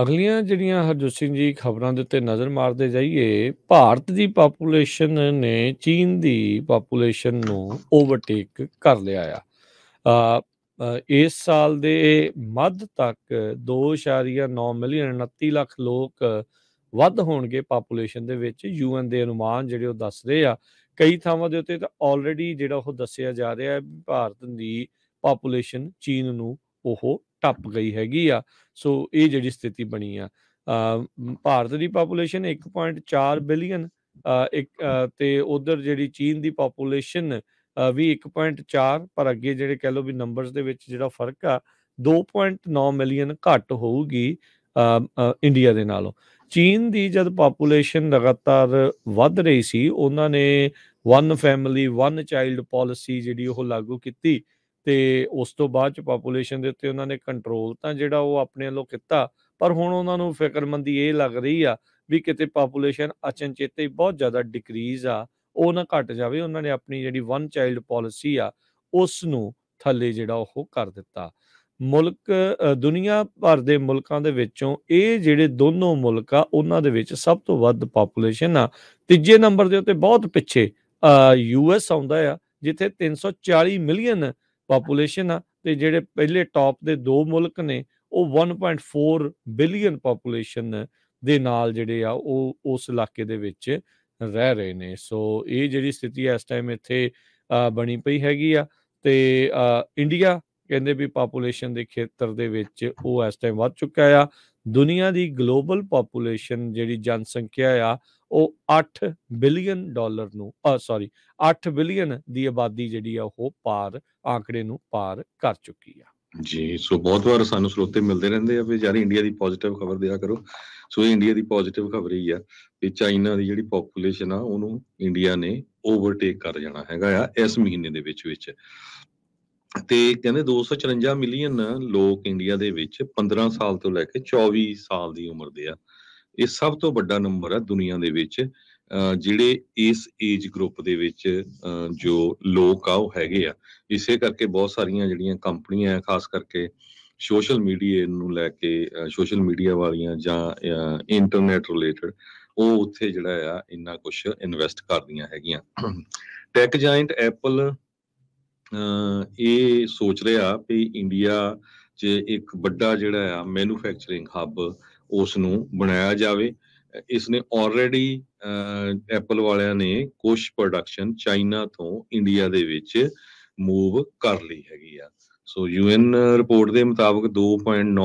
ਅਗਲੀਆਂ ਜਿਹੜੀਆਂ ਹਰਜੋਤ ਸਿੰਘ ਜੀ ਖਬਰਾਂ ਦੇ ਉੱਤੇ ਨਜ਼ਰ ਮਾਰਦੇ ਜਾਈਏ ਭਾਰਤ ਦੀ ਪਾਪੂਲੇਸ਼ਨ ਨੇ ਚੀਨ ਦੀ ਪਾਪੂਲੇਸ਼ਨ ਨੂੰ ਓਵਰਟੇਕ ਕਰ ਲਿਆ ਆ ਇਸ ਸਾਲ ਦੇ ਮੱਧ ਤੱਕ 2.9 ਮਿਲੀਅਨ 29 ਲੱਖ ਲੋਕ ਵੱਧ ਹੋਣਗੇ ਪਾਪੂਲੇਸ਼ਨ ਦੇ ਵਿੱਚ ਯੂਐਨ ਦੇ ਅਨੁਮਾਨ ਜਿਹੜੇ ਉਹ ਦੱਸ ਰਹੇ ਆ ਕਈ ਥਾਵਾਂ ਦੇ ਉੱਤੇ ਤਾਂ ਆਲਰੇਡੀ ਜਿਹੜਾ ਉਹ ਦੱਸਿਆ ਜਾ ਰਿਹਾ ਹੈ ਭਾਰਤ ਦੀ ਪਾਪੂਲੇਸ਼ਨ ਚੀਨ ਨੂੰ ਉਹ ਟੱਪ ਗਈ ਹੈਗੀ ਆ ਸੋ ਇਹ ਜਿਹੜੀ ਸਥਿਤੀ ਬਣੀ ਆ ਭਾਰਤ ਦੀ ਪੋਪੂਲੇਸ਼ਨ 1.4 ਬਿਲੀਅਨ ਇੱਕ ਤੇ ਉਧਰ ਜਿਹੜੀ ਚੀਨ ਦੀ ਪੋਪੂਲੇਸ਼ਨ ਵੀ 1.4 ਪਰ ਅੱਗੇ ਜਿਹੜੇ ਕਹ ਲੋ ਵੀ ਨੰਬਰਸ ਦੇ ਵਿੱਚ ਜਿਹੜਾ ਫਰਕ ਆ 2.9 ਮਿਲੀਅਨ ਘੱਟ ਹੋਊਗੀ ਇੰਡੀਆ ਦੇ ਨਾਲੋਂ ਚੀਨ ਦੀ ਜਦ ਪੋਪੂਲੇਸ਼ਨ ਲਗਾਤਾਰ ਵੱਧ ਰਹੀ ਸੀ ਉਹਨਾਂ ਨੇ one family one child policy ਜਿਹੜੀ ਉਹ ਲਾਗੂ ਕੀਤੀ ਤੇ ਉਸ ਤੋਂ ਬਾਅਦ ਚ ਪੋਪੂਲੇਸ਼ਨ ਦੇ ਉੱਤੇ ਉਹਨਾਂ ਨੇ ਕੰਟਰੋਲ ਤਾਂ ਜਿਹੜਾ ਉਹ ਆਪਣੇ ਵੱਲੋਂ ਕੀਤਾ ਪਰ ਹੁਣ ਉਹਨਾਂ ਨੂੰ ਫਿਕਰਮੰਦੀ ਇਹ ਲੱਗ ਰਹੀ ਆ ਵੀ ਕਿਤੇ ਪੋਪੂਲੇਸ਼ਨ ਅਚਨਚੇਤੇ ਬਹੁਤ ਜ਼ਿਆਦਾ ਡਿਕਰੀਜ਼ ਆ ਉਹ ਨਾ ਘਟ ਜਾਵੇ ਉਹਨਾਂ ਨੇ ਆਪਣੀ ਜਿਹੜੀ ਵਨ ਚਾਈਲਡ ਪਾਲਿਸੀ ਆ ਉਸ ਨੂੰ ਥੱਲੇ ਜਿਹੜਾ ਉਹ ਕਰ ਦਿੱਤਾ ਮੁਲਕ ਦੁਨੀਆ ਭਰ ਦੇ ਮੁਲਕਾਂ ਦੇ ਵਿੱਚੋਂ ਇਹ ਜਿਹੜੇ ਦੋਨੋਂ ਮੁਲਕ ਆ ਉਹਨਾਂ ਦੇ ਵਿੱਚ ਸਭ ਤੋਂ ਵੱਧ ਪੋਪੂਲੇਸ਼ਨ ਆ ਤੀਜੇ ਨੰਬਰ ਦੇ ਉੱਤੇ ਬਹੁਤ ਪਿੱਛੇ ਯੂਐਸ ਆਉਂਦਾ ਆ ਜਿੱਥੇ 340 ਮਿਲੀਅਨ ਪੋਪੂਲੇਸ਼ਨ ਆ ਤੇ ਜਿਹੜੇ ਪਹਿਲੇ ਟਾਪ ਦੇ ਦੋ ਮੁਲਕ ਨੇ ਉਹ 1.4 ਬਿਲੀਅਨ ਪੋਪੂਲੇਸ਼ਨ ਦੇ ਨਾਲ ਜਿਹੜੇ ਆ ਉਹ ਉਸ ਇਲਾਕੇ ਦੇ ਵਿੱਚ ਰਹਿ ਰਹੇ ਨੇ ਸੋ ਇਹ ਜਿਹੜੀ ਸਥਿਤੀ ਇਸ ਟਾਈਮ ਇੱਥੇ ਬਣੀ ਪਈ ਹੈਗੀ ਆ ਤੇ ਇੰਡੀਆ ਕਹਿੰਦੇ ਵੀ ਪੋਪੂਲੇਸ਼ਨ ਦੇ ਖੇਤਰ ਦੇ ਵਿੱਚ ਉਹ ਇਸ ਟਾਈਮ ਵੱਧ ਚੁੱਕਾ ਆ ਦੁਨੀਆ ਦੀ ਗਲੋਬਲ ਪੋਪੂਲੇਸ਼ਨ ਜਿਹੜੀ ਜਨਸੰਖਿਆ ਆ ਉਹ 8 ਬਿਲੀਅਨ ਡਾਲਰ ਨੂੰ ਆ ਸੌਰੀ 8 ਬਿਲੀਅਨ ਦੀ ਆਬਾਦੀ ਜਿਹੜੀ ਆ ਉਹ ਪਾਰ ਆંકੜੇ ਨੂੰ ਪਾਰ ਕਰ ਚੁੱਕੀ ਆ ਜੀ ਸੋ ਬਹੁਤ ਵਾਰ ਸਾਨੂੰ ਸਰੋਤੇ ਮਿਲਦੇ ਰਹਿੰਦੇ ਆ ਵੀ ਯਾਰ ਇੰਡੀਆ ਦੀ ਪੋਜ਼ਿਟਿਵ ਖਬਰ ਦਿਆ ਕਰੋ ਸੋ ਇੰਡੀਆ ਦੀ ਪੋਜ਼ਿਟਿਵ ਖਬਰ ਹੀ ਆ ਕਿ ਚਾਈਨਾ ਦੀ ਜਿਹੜੀ ਪੋਪੂਲੇਸ਼ਨ ਆ ਉਹਨੂੰ ਇੰਡੀਆ ਨੇ ਓਵਰਟੇਕ ਕਰ ਜਾਣਾ ਹੈਗਾ ਆ ਇਸ ਮਹੀਨੇ ਦੇ ਵਿੱਚ ਵਿੱਚ ਤੇ ਕਹਿੰਦੇ 254 ਮਿਲੀਅਨ ਲੋਕ ਇੰਡੀਆ ਦੇ ਵਿੱਚ 15 ਸਾਲ ਤੋਂ ਲੈ ਕੇ 24 ਸਾਲ ਦੀ ਉਮਰ ਦੇ ਆ ਇਹ ਸਭ ਤੋਂ ਵੱਡਾ ਨੰਬਰ ਹੈ ਦੁਨੀਆ ਦੇ ਵਿੱਚ ਜਿਹੜੇ ਇਸ ਏਜ ਗਰੁੱਪ ਦੇ ਵਿੱਚ ਜੋ ਲੋਕ ਆ ਉਹ ਹੈਗੇ ਆ ਇਸੇ ਕਰਕੇ ਬਹੁਤ ਸਾਰੀਆਂ ਜਿਹੜੀਆਂ ਕੰਪਨੀਆਂ ਆ ਖਾਸ ਕਰਕੇ ਸੋਸ਼ਲ ਮੀਡੀਆ ਨੂੰ ਲੈ ਕੇ ਸੋਸ਼ਲ ਮੀਡੀਆ ਵਾਲੀਆਂ ਜਾਂ ਇੰਟਰਨੈਟ ਰਿਲੇਟਡ ਉਹ ਉੱਥੇ ਜਿਹੜਾ ਆ ਇੰਨਾ ਕੁਝ ਇਨਵੈਸਟ ਕਰਦੀਆਂ ਹੈਗੀਆਂ ਟੈਕ ਜਾਇੰਟ ਐਪਲ ਇਹ ਸੋਚ ਰਿਹਾ ਵੀ ਇੰਡੀਆ 'ਚ ਇੱਕ ਵੱਡਾ ਜਿਹੜਾ ਆ ਮੈਨੂਫੈਕਚਰਿੰਗ ਹੱਬ ਉਸ ਨੂੰ ਬਣਾਇਆ ਜਾਵੇ ਇਸ ਨੇ ਆਲਰੇਡੀ ਐਪਲ ਵਾਲਿਆਂ ਨੇ ਕੁਝ ਪ੍ਰੋਡਕਸ਼ਨ ਚਾਈਨਾ ਤੋਂ ਇੰਡੀਆ ਦੇ ਵਿੱਚ ਮੂਵ ਕਰ ਲਈ ਹੈਗੀ ਆ ਸੋ ਯੂਐਨ ਰਿਪੋਰਟ ਦੇ ਮੁਤਾਬਕ 2.9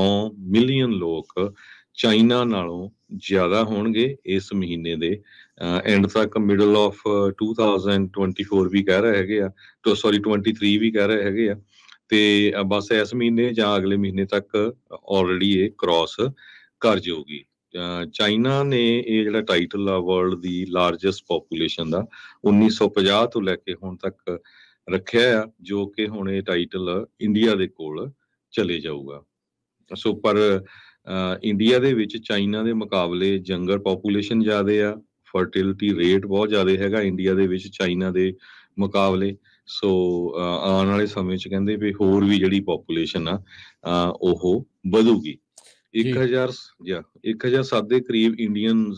ਮਿਲੀਅਨ ਲੋਕ ਚਾਈਨਾ ਨਾਲੋਂ ਜ਼ਿਆਦਾ ਹੋਣਗੇ ਇਸ ਮਹੀਨੇ ਦੇ ਐਂਡ ਤੱਕ ਮਿਡਲ ਆਫ 2024 ਵੀ ਕਹਿ ਰਹੇ ਹੈਗੇ ਆ ਤੋਂ ਸੌਰੀ 23 ਵੀ ਕਹਿ ਰਹੇ ਹੈਗੇ ਆ ਤੇ ਬਸ ਇਸ ਮਹੀਨੇ ਜਾਂ ਅਗਲੇ ਮਹੀਨੇ ਤੱਕ ਆਲਰੇਡੀ ਇਹ ਕ੍ਰਾਸ ਕਰ ਚਾਈਨਾ ਨੇ ਇਹ ਜਿਹੜਾ ਟਾਈਟਲ ਆ ਵਰਲਡ ਦੀ ਲਾਰਜੈਸਟ ਪੋਪੂਲੇਸ਼ਨ ਦਾ 1950 ਤੋਂ ਲੈ ਕੇ ਹੁਣ ਤੱਕ ਰੱਖਿਆ ਆ ਜੋ ਕਿ ਹੁਣ ਇਹ ਟਾਈਟਲ ਇੰਡੀਆ ਦੇ ਕੋਲ ਚਲੇ ਜਾਊਗਾ ਸੋ ਪਰ ਇੰਡੀਆ ਦੇ ਵਿੱਚ ਚਾਈਨਾ ਦੇ ਮੁਕਾਬਲੇ ਜੰਗਰ ਪੋਪੂਲੇਸ਼ਨ ਜ਼ਿਆਦੇ ਆ ਫਰਟੀਲਿਟੀ ਰੇਟ ਬਹੁਤ ਜ਼ਿਆਦਾ ਹੈਗਾ ਇੰਡੀਆ ਦੇ ਵਿੱਚ ਚਾਈਨਾ ਦੇ ਮੁਕਾਬਲੇ ਸੋ ਆਉਣ ਵਾਲੇ ਸਮੇਂ 'ਚ ਕਹਿੰਦੇ ਵੀ ਹੋਰ ਵੀ ਜਿਹੜੀ ਪੋਪੂਲੇਸ਼ਨ ਆ ਉਹ ਵਧੂਗੀ 1000 ਜਾਂ 1007 ਦੇ ਕਰੀਬ ਇੰਡੀਅਨਸ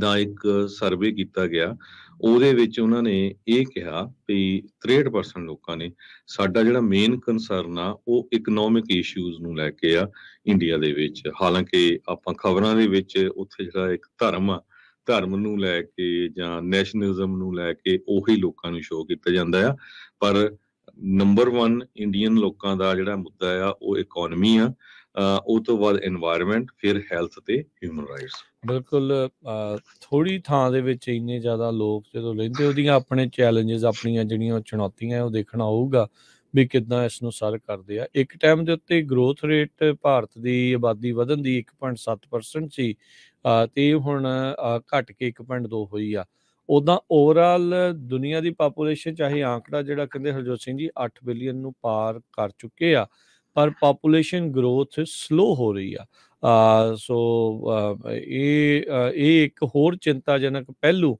ਦਾ ਇੱਕ ਸਰਵੇ ਕੀਤਾ ਗਿਆ ਉਹਦੇ ਵਿੱਚ ਉਹਨਾਂ ਨੇ ਇਹ ਕਿਹਾ ਵੀ 63% ਲੋਕਾਂ ਨੇ ਸਾਡਾ ਜਿਹੜਾ ਮੇਨ ਕਨਸਰਨ ਆ ਉਹ ਇਕਨੋਮਿਕ ਇਸ਼ੂਜ਼ ਨੂੰ ਲੈ ਕੇ ਆ ਇੰਡੀਆ ਦੇ ਵਿੱਚ ਹਾਲਾਂਕਿ ਆਪਾਂ ਖਬਰਾਂ ਦੇ ਵਿੱਚ ਉੱਥੇ ਜਿਹੜਾ ਇੱਕ ਧਰਮ ਆ ਧਰਮ ਨੂੰ ਲੈ ਕੇ ਜਾਂ ਨੈਸ਼ਨਲਿਜ਼ਮ ਨੂੰ ਲੈ ਕੇ ਉਹੀ ਲੋਕਾਂ ਨੂੰ ਸ਼ੋਅ ਕੀਤਾ ਜਾਂਦਾ ਆ ਪਰ ਨੰਬਰ 1 ਇੰਡੀਅਨ ਲੋਕਾਂ ਦਾ ਜਿਹੜਾ ਮੁੱਦਾ ਆ ਉਹ ਇਕਨੋਮੀ ਆ ਉਹ ਤੋਂ ਬਾਅਦ এনवायरमेंट ਫਿਰ ਹੈਲਥ ਤੇ ਹਿਊਮਨ ਰਾਈਟਸ ਬਿਲਕੁਲ ਥੋੜੀ ਥਾਂ ਦੇ ਵਿੱਚ ਇੰਨੇ ਜ਼ਿਆਦਾ ਲੋਕ ਜਦੋਂ ਲੈਂਦੇ ਉਹਦੀਆਂ ਆਪਣੇ ਚੈਲੰਜਸ ਆਪਣੀਆਂ ਜਿਹੜੀਆਂ ਚੁਣੌਤੀਆਂ ਉਹ ਦੇਖਣਾ ਹੋਊਗਾ ਵੀ ਕਿਦਾਂ ਇਸ ਨੂੰ ਸਰ ਕਰਦੇ ਆ ਇੱਕ ਟਾਈਮ ਦੇ ਉੱਤੇ ਗਰੋਥ ਰੇਟ ਭਾਰਤ ਦੀ ਆਬਾਦੀ ਵਧਣ ਦੀ 1.7% ਸੀ ਤੇ ਹੁਣ ਘਟ ਕੇ 1.2 ਹੋਈ ਆ ਉਦਾਂ ਓਵਰਆਲ ਦੁਨੀਆ ਦੀ ਪਾਪੂਲੇਸ਼ਨ ਚਾਹੇ ਆਂਕੜਾ ਜਿਹੜਾ ਕਹਿੰਦੇ ਹਰਜੋਤ ਸਿੰਘ ਜੀ 8 ਬਿਲੀਅਨ ਨੂੰ ਪਾਰ ਕਰ ਚੁੱਕੇ ਆ ਪਰ ਪਾਪੂਲੇਸ਼ਨ ਗਰੋਥ ਸਲੋ ਹੋ ਰਹੀ ਆ ਆ ਸੋ ਇਹ ਇਹ ਇੱਕ ਹੋਰ ਚਿੰਤਾਜਨਕ ਪਹਿਲੂ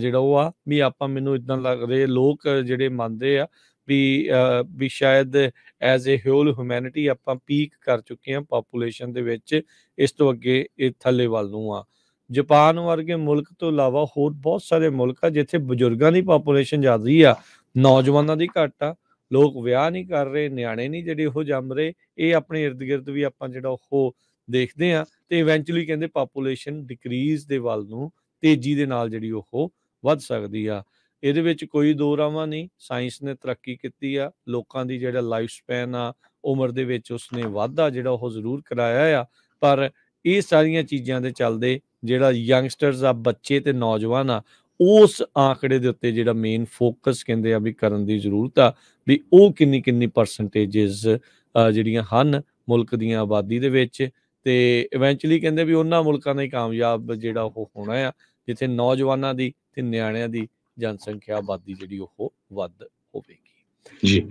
ਜਿਹੜਾ ਉਹ ਆ ਵੀ ਆਪਾਂ ਮੈਨੂੰ ਇਦਾਂ ਲੱਗਦੇ ਲੋਕ ਜਿਹੜੇ ਮੰਨਦੇ ਆ ਵੀ ਵੀ ਸ਼ਾਇਦ ਐਜ਼ ਅ ਹੋਲ ਹਿਊਮੈਨਿਟੀ ਆਪਾਂ ਪੀਕ ਕਰ ਚੁੱਕੇ ਆ ਪਾਪੂਲੇਸ਼ਨ ਦੇ ਵਿੱਚ ਇਸ ਤੋਂ ਅੱਗੇ ਇਹ ਥੱਲੇ ਵੱਲ ਨੂੰ ਆ ਜਾਪਾਨ ਵਰਗੇ ਮੁਲਕ ਤੋਂ ਇਲਾਵਾ ਹੋਰ ਬਹੁਤ ਸਾਰੇ ਮੁਲਕ ਆ ਜਿੱਥੇ ਬਜ਼ੁਰਗਾਂ ਦੀ ਪੋਪੂਲੇਸ਼ਨ ਹੀ ਆ ਨੌਜਵਾਨਾਂ ਦੀ ਘੱਟ ਆ ਲੋਕ ਵਿਆਹ ਨਹੀਂ ਕਰ ਰਹੇ ਨਿਆਣੇ ਨਹੀਂ ਜਿਹੜੇ ਉਹ ਜੰਮ ਰਹੇ ਇਹ ਆਪਣੇ ird-gird ਵੀ ਆਪਾਂ ਜਿਹੜਾ ਉਹ ਦੇਖਦੇ ਆ ਤੇ ਇਵੈਂਚੁਅਲੀ ਕਹਿੰਦੇ ਪੋਪੂਲੇਸ਼ਨ ਡਿਕਰੀਜ਼ ਦੇ ਵੱਲ ਨੂੰ ਤੇਜ਼ੀ ਦੇ ਨਾਲ ਜਿਹੜੀ ਉਹ ਵੱਧ ਸਕਦੀ ਆ ਇਹਦੇ ਵਿੱਚ ਕੋਈ ਦੋ ਰਾਵਾਂ ਨਹੀਂ ਸਾਇੰਸ ਨੇ ਤਰੱਕੀ ਕੀਤੀ ਆ ਲੋਕਾਂ ਦੀ ਜਿਹੜਾ ਲਾਈਫ ਸਪੈਨ ਆ ਉਮਰ ਦੇ ਵਿੱਚ ਉਸਨੇ ਵਾਧਾ ਜਿਹੜਾ ਉਹ ਜ਼ਰੂਰ ਕਰਾਇਆ ਆ ਪਰ ਇਹ ਸਾਰੀਆਂ ਚੀਜ਼ਾਂ ਦੇ ਚੱਲਦੇ ਜਿਹੜਾ ਯੰਗਸਟਰਸ ਆ ਬੱਚੇ ਤੇ ਨੌਜਵਾਨ ਆ ਉਸ ਆંકੜੇ ਦੇ ਉੱਤੇ ਜਿਹੜਾ ਮੇਨ ਫੋਕਸ ਕਹਿੰਦੇ ਆ ਵੀ ਕਰਨ ਦੀ ਜ਼ਰੂਰਤ ਆ ਵੀ ਉਹ ਕਿੰਨੀ ਕਿੰਨੀ ਪਰਸੈਂਟੇजेस ਜਿਹੜੀਆਂ ਹਨ ਮੁਲਕ ਦੀਆਂ ਆਬਾਦੀ ਦੇ ਵਿੱਚ ਤੇ ਇਵੈਂਚੁਅਲੀ ਕਹਿੰਦੇ ਵੀ ਉਹਨਾਂ ਮੁਲਕਾਂ ਦਾ ਹੀ ਕਾਮਯਾਬ ਜਿਹੜਾ ਉਹ ਹੋਣਾ ਆ ਜਿੱਥੇ ਨੌਜਵਾਨਾਂ ਦੀ ਤੇ ਨਿਆਣਿਆਂ ਦੀ ਜਨਸੰਖਿਆ ਆਬਾਦੀ ਜਿਹੜੀ ਉਹ ਵੱਧ ਹੋਵੇਗੀ ਜੀ